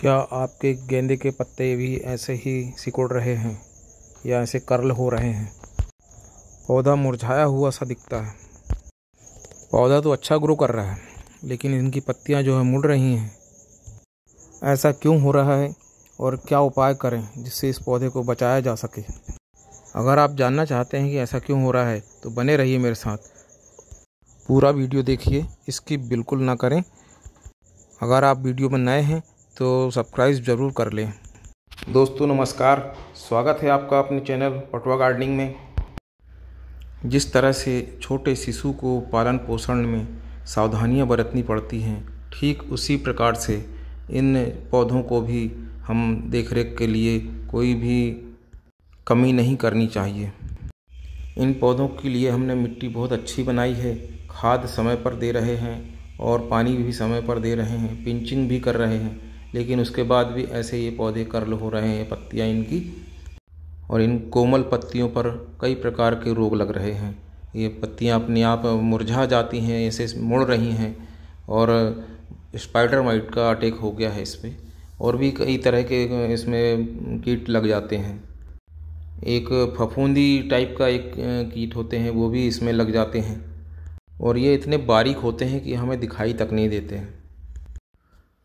क्या आपके गेंदे के पत्ते भी ऐसे ही सिकुड़ रहे हैं या ऐसे कर्ल हो रहे हैं पौधा मुरझाया हुआ सा दिखता है पौधा तो अच्छा ग्रो कर रहा है लेकिन इनकी पत्तियां जो है मुड़ रही हैं ऐसा क्यों हो रहा है और क्या उपाय करें जिससे इस पौधे को बचाया जा सके अगर आप जानना चाहते हैं कि ऐसा क्यों हो रहा है तो बने रहिए मेरे साथ पूरा वीडियो देखिए इसकी बिल्कुल ना करें अगर आप वीडियो में नए हैं तो सब्सक्राइब ज़रूर कर लें दोस्तों नमस्कार स्वागत है आपका अपने चैनल पटवा गार्डनिंग में जिस तरह से छोटे शिशु को पालन पोषण में सावधानियां बरतनी पड़ती हैं ठीक उसी प्रकार से इन पौधों को भी हम देखरेख के लिए कोई भी कमी नहीं करनी चाहिए इन पौधों के लिए हमने मिट्टी बहुत अच्छी बनाई है खाद समय पर दे रहे हैं और पानी भी समय पर दे रहे हैं पिंचिंग भी कर रहे हैं लेकिन उसके बाद भी ऐसे ये पौधे कर्ल हो रहे हैं पत्तियाँ इनकी और इन कोमल पत्तियों पर कई प्रकार के रोग लग रहे हैं ये पत्तियाँ अपने आप मुरझा जाती हैं ऐसे मुड़ रही हैं और स्पाइडर माइट का अटैक हो गया है इसमें और भी कई तरह के इसमें कीट लग जाते हैं एक फफूंदी टाइप का एक कीट होते हैं वो भी इसमें लग जाते हैं और ये इतने बारीक होते हैं कि हमें दिखाई तक नहीं देते हैं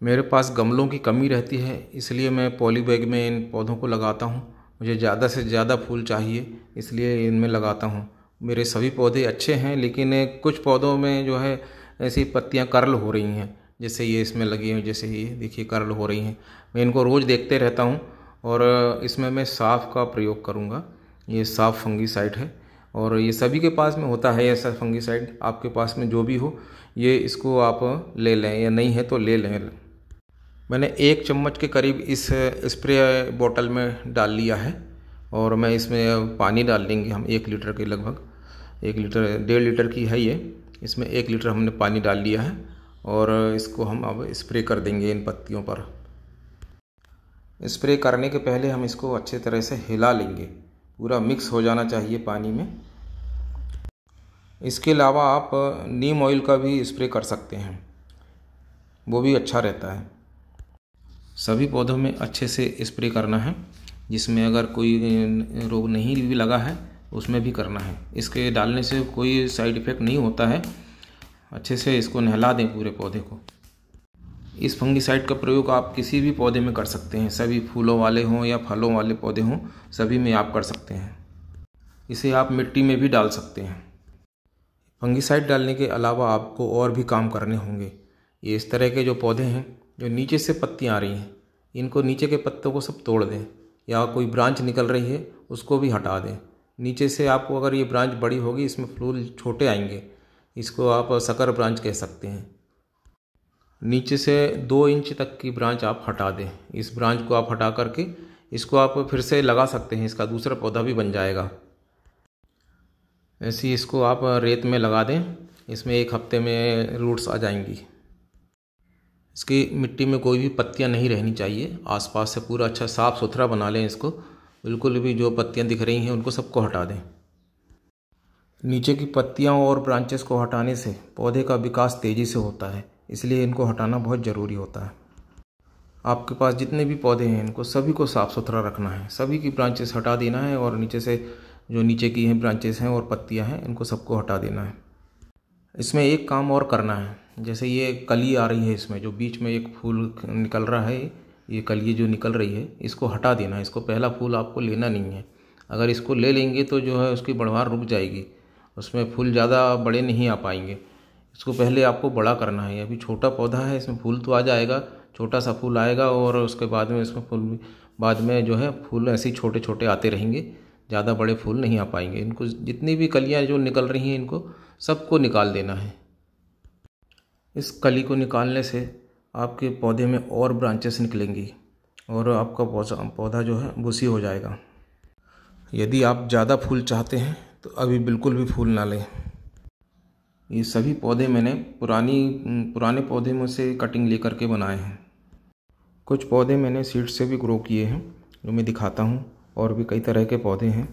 मेरे पास गमलों की कमी रहती है इसलिए मैं पॉली बैग में इन पौधों को लगाता हूँ मुझे ज़्यादा से ज़्यादा फूल चाहिए इसलिए इनमें लगाता हूँ मेरे सभी पौधे अच्छे हैं लेकिन कुछ पौधों में जो है ऐसी पत्तियाँ कर्ल हो रही हैं जैसे ये इसमें लगी हुई जैसे ये देखिए कर्ल हो रही हैं मैं इनको रोज़ देखते रहता हूँ और इसमें मैं साफ़ का प्रयोग करूँगा ये साफ़ फंगीसाइड है और ये सभी के पास में होता है ऐसा फंगीसाइड आपके पास में जो भी हो ये इसको आप ले लें या नहीं है तो ले लें मैंने एक चम्मच के करीब इस स्प्रे बोतल में डाल लिया है और मैं इसमें पानी डाल देंगे हम एक लीटर के लगभग एक लीटर डेढ़ लीटर की है ये इसमें एक लीटर हमने पानी डाल लिया है और इसको हम अब स्प्रे कर देंगे इन पत्तियों पर स्प्रे करने के पहले हम इसको अच्छे तरह से हिला लेंगे पूरा मिक्स हो जाना चाहिए पानी में इसके अलावा आप नीम ऑयल का भी स्प्रे कर सकते हैं वो भी अच्छा रहता है सभी पौधों में अच्छे से स्प्रे करना है जिसमें अगर कोई रोग नहीं भी लगा है उसमें भी करना है इसके डालने से कोई साइड इफ़ेक्ट नहीं होता है अच्छे से इसको नहला दें पूरे पौधे को इस फंगिसाइड का प्रयोग आप किसी भी पौधे में कर सकते हैं सभी फूलों वाले हों या फलों वाले पौधे हों सभी में आप कर सकते हैं इसे आप मिट्टी में भी डाल सकते हैं फंगिसाइड डालने के अलावा आपको और भी काम करने होंगे ये इस तरह के जो पौधे हैं जो नीचे से पत्तियाँ आ रही हैं इनको नीचे के पत्तों को सब तोड़ दें या कोई ब्रांच निकल रही है उसको भी हटा दें नीचे से आपको अगर ये ब्रांच बड़ी होगी इसमें फूल छोटे आएंगे इसको आप सकर ब्रांच कह सकते हैं नीचे से दो इंच तक की ब्रांच आप हटा दें इस ब्रांच को आप हटा करके इसको आप फिर से लगा सकते हैं इसका दूसरा पौधा भी बन जाएगा ऐसे इसको आप रेत में लगा दें इसमें एक हफ्ते में रूट्स आ जाएंगी इसकी मिट्टी में कोई भी पत्तियाँ नहीं रहनी चाहिए आसपास से पूरा अच्छा साफ़ सुथरा बना लें इसको बिल्कुल भी जो पत्तियाँ दिख रही हैं उनको सबको हटा दें नीचे की पत्तियाँ और ब्रांचेस को हटाने से पौधे का विकास तेज़ी से होता है इसलिए इनको हटाना बहुत ज़रूरी होता है आपके पास जितने भी पौधे हैं इनको सभी को साफ़ सुथरा रखना है सभी की ब्रांचेस हटा देना है और नीचे से जो नीचे की हैं ब्रांचेस हैं और पत्तियाँ हैं इनको सबको हटा देना है इसमें एक काम और करना है जैसे ये कली आ रही है इसमें जो बीच में एक फूल निकल रहा है ये कली जो निकल रही है इसको हटा देना है इसको पहला फूल आपको लेना नहीं है अगर इसको ले लेंगे तो जो है उसकी बढ़वार रुक जाएगी उसमें फूल ज़्यादा बड़े नहीं आ पाएंगे इसको पहले आपको बड़ा करना है अभी छोटा पौधा है इसमें फूल तो आ जाएगा छोटा सा फूल आएगा और उसके बाद में इसमें फूल बाद में जो है फूल ऐसे छोटे छोटे आते रहेंगे ज़्यादा बड़े फूल नहीं आ पाएंगे इनको जितनी भी कलियाँ जो निकल रही हैं इनको सबको निकाल देना है इस कली को निकालने से आपके पौधे में और ब्रांचेस निकलेंगी और आपका पौधा पौधा जो है बुसी हो जाएगा यदि आप ज़्यादा फूल चाहते हैं तो अभी बिल्कुल भी फूल ना लें ये सभी पौधे मैंने पुरानी पुराने पौधे में से कटिंग ले करके बनाए हैं कुछ पौधे मैंने सीड से भी ग्रो किए हैं जो मैं दिखाता हूँ और भी कई तरह के पौधे हैं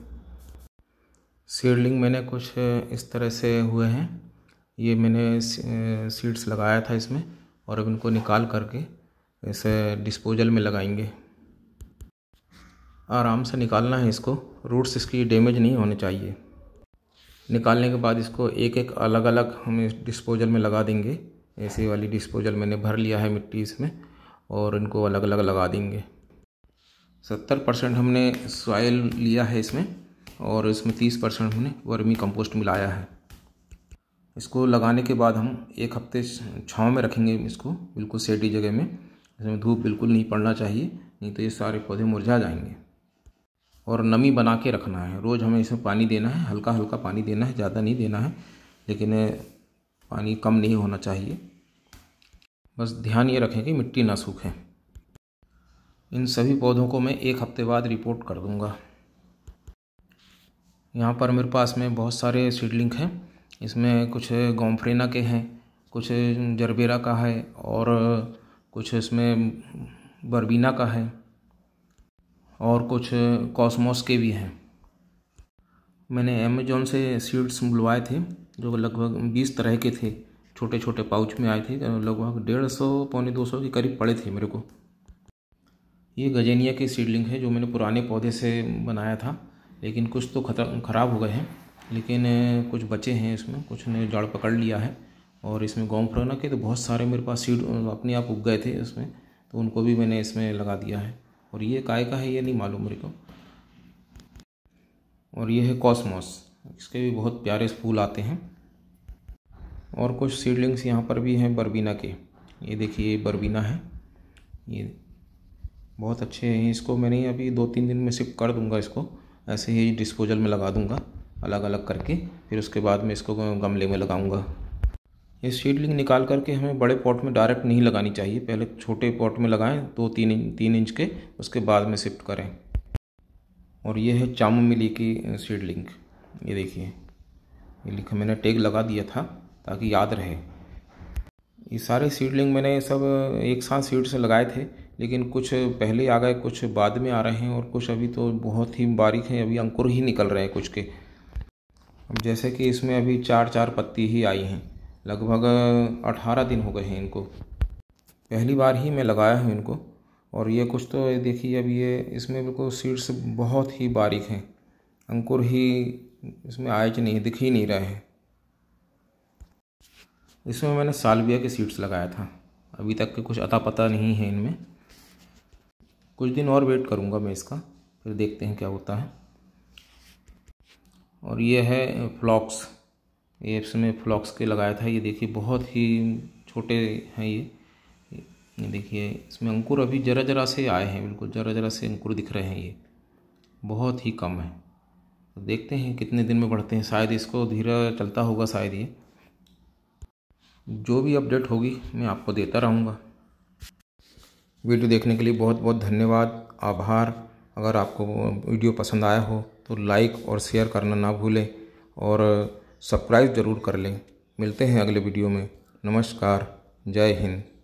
सीडलिंग मैंने कुछ इस तरह से हुए हैं ये मैंने सीड्स लगाया था इसमें और अब इनको निकाल करके इसे डिस्पोजल में लगाएंगे आराम से निकालना है इसको रूट्स इसकी डैमेज नहीं होने चाहिए निकालने के बाद इसको एक एक अलग अलग हम इस डिस्पोजल में लगा देंगे ऐसे वाली डिस्पोजल मैंने भर लिया है मिट्टी इसमें और इनको अलग अलग लगा देंगे सत्तर परसेंट हमने सॉयल लिया है इसमें और इसमें तीस परसेंट हमने वर्मी कंपोस्ट मिलाया है इसको लगाने के बाद हम एक हफ्ते छाँव में रखेंगे इसको बिल्कुल सेडी जगह में इसमें धूप बिल्कुल नहीं पड़ना चाहिए नहीं तो ये सारे पौधे मुरझा जाएंगे और नमी बना के रखना है रोज़ हमें इसमें पानी देना है हल्का हल्का पानी देना है ज़्यादा नहीं देना है लेकिन पानी कम नहीं होना चाहिए बस ध्यान ये रखें कि मिट्टी ना सूखे इन सभी पौधों को मैं एक हफ्ते बाद रिपोर्ट कर दूँगा यहाँ पर मेरे पास में बहुत सारे सीडलिंग हैं इसमें कुछ गोमफ्रेना के हैं कुछ जरबेरा का है और कुछ इसमें बर्बीना का है और कुछ कॉस्मोस के भी हैं मैंने अमेजोन से सीड्स बुलवाए थे जो लगभग बीस तरह के थे छोटे छोटे पाउच में आए थे तो लगभग डेढ़ सौ पौने दो सौ के करीब पड़े थे मेरे को ये गजेनिया के सीडलिंग है जो मैंने पुराने पौधे से बनाया था लेकिन कुछ तो खतरा ख़राब हो गए हैं लेकिन कुछ बचे हैं इसमें कुछ ने जाड़ पकड़ लिया है और इसमें गोम फ्रोना के तो बहुत सारे मेरे पास सीड अपने आप उग गए थे इसमें तो उनको भी मैंने इसमें लगा दिया है और ये काय का है ये नहीं मालूम मेरे को और ये है कॉस्मोस इसके भी बहुत प्यारे फूल आते हैं और कुछ सीडलिंग्स यहाँ पर भी हैं बरबीना के ये देखिए ये बरबीना है ये बहुत अच्छे हैं इसको मैंने अभी दो तीन दिन में शिफ्ट कर दूंगा इसको ऐसे ही डिस्पोजल में लगा दूंगा अलग अलग करके फिर उसके बाद में इसको गमले में लगाऊंगा ये सीडलिंग निकाल करके हमें बड़े पॉट में डायरेक्ट नहीं लगानी चाहिए पहले छोटे पॉट में लगाएं दो तीन इंच तीन इंच के उसके बाद में शिफ्ट करें और ये है चामू मिली की सीडलिंग ये देखिए ये लिखा मैंने टेग लगा दिया था ताकि याद रहे ये सारे सीडलिंग मैंने सब एक साथ सीड से लगाए थे लेकिन कुछ पहले आ गए कुछ बाद में आ रहे हैं और कुछ अभी तो बहुत ही बारीक हैं अभी अंकुर ही निकल रहे हैं कुछ के अब जैसे कि इसमें अभी चार चार पत्ती ही आई हैं लगभग अठारह दिन हो गए हैं इनको पहली बार ही मैं लगाया हूँ इनको और ये कुछ तो देखिए अब ये इसमें बिल्कुल सीड्स बहुत ही बारीक हैं अंकुर ही इसमें आए कि नहीं दिख ही नहीं रहे हैं इसमें मैंने सालविया के सीड्स लगाया था अभी तक के कुछ अता पता नहीं है इनमें कुछ दिन और वेट करूँगा मैं इसका फिर देखते हैं क्या होता है और ये है फ्लॉक्स ये में फ्लॉक्स के लगाया था ये देखिए बहुत ही छोटे हैं ये ये देखिए इसमें अंकुर अभी ज़रा ज़रा से आए हैं बिल्कुल ज़रा ज़रा से अंकुर दिख रहे हैं ये बहुत ही कम है तो देखते हैं कितने दिन में बढ़ते हैं शायद इसको धीरे चलता होगा शायद ये जो भी अपडेट होगी मैं आपको देता रहूँगा वीडियो देखने के लिए बहुत बहुत धन्यवाद आभार अगर आपको वीडियो पसंद आया हो तो लाइक और शेयर करना ना भूलें और सब्सक्राइब ज़रूर कर लें मिलते हैं अगले वीडियो में नमस्कार जय हिंद